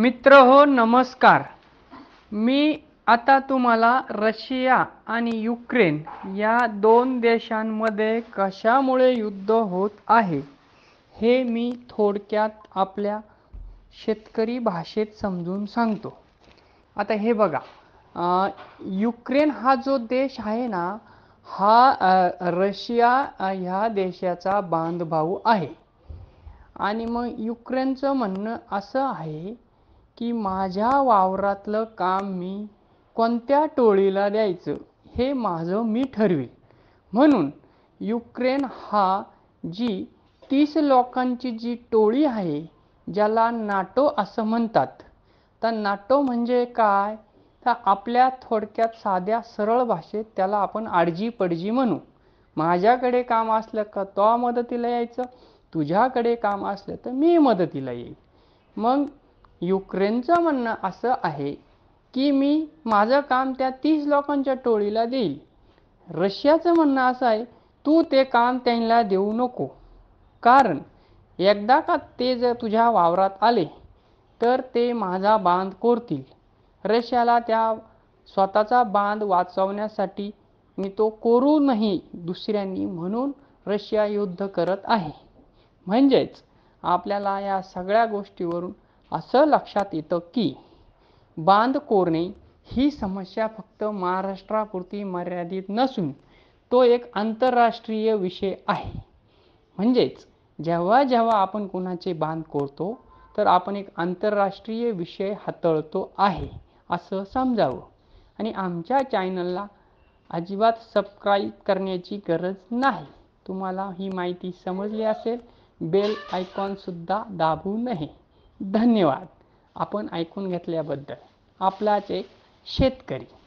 मित्र हो नमस्कार मी आता तुम्हाला रशिया आणि युक्रेन या दोन देशांमध्ये कशामुळे युद्ध होत आहे हे मी थोडक्यात आपल्या शेतकरी भाषेत समजून सांगतो आता हे बघा युक्रेन हा जो देश आहे ना हा रशिया ह्या देशाचा बांधभाऊ आहे आणि मग युक्रेनचं म्हणणं असं आहे की माझ्या वावरातलं काम मी कोणत्या टोळीला द्यायचं हे माझं मी ठरवेल म्हणून युक्रेन हा जी तीस लोकांची जी टोळी आहे ज्याला नाटो असं म्हणतात तर नाटो म्हणजे काय तर आपल्या थोडक्यात साध्या सरळ भाषेत त्याला आपण आडजी पडजी म्हणू माझ्याकडे काम असलं का तो मदतीला यायचं तुझ्याकडे काम असलं तर मी मदतीला येईल मग युक्रेनचं म्हणणं असं आहे की मी माझं काम त्या तीस लोकांच्या टोळीला देईल रशियाचं म्हणणं असं आहे तू ते काम त्यांना देऊ नको कारण एकदा का ते जर तुझ्या वावरात आले तर ते माझा बांध कोरतील रशियाला त्या स्वतःचा बांध वाचवण्यासाठी मी तो कोरू नाही दुसऱ्यांनी म्हणून रशिया युद्ध करत आहे म्हणजेच आपल्याला या सगळ्या गोष्टीवरून असं लक्षात येतं की बांध कोरणे ही समस्या फक्त महाराष्ट्रापुरती मर्यादित नसून तो एक आंतरराष्ट्रीय विषय आहे म्हणजेच जेव्हा जेव्हा आपण कोणाचे बांध कोरतो तर आपण एक आंतरराष्ट्रीय विषय हाताळतो आहे असं समजावं आणि आमच्या चॅनलला अजिबात सबस्क्राईब करण्याची गरज नाही तुम्हाला ही माहिती समजली असेल बेल आयकॉनसुद्धा दाबू नये धन्यवाद आपण ऐकून घेतल्याबद्दल आपलाच एक शेतकरी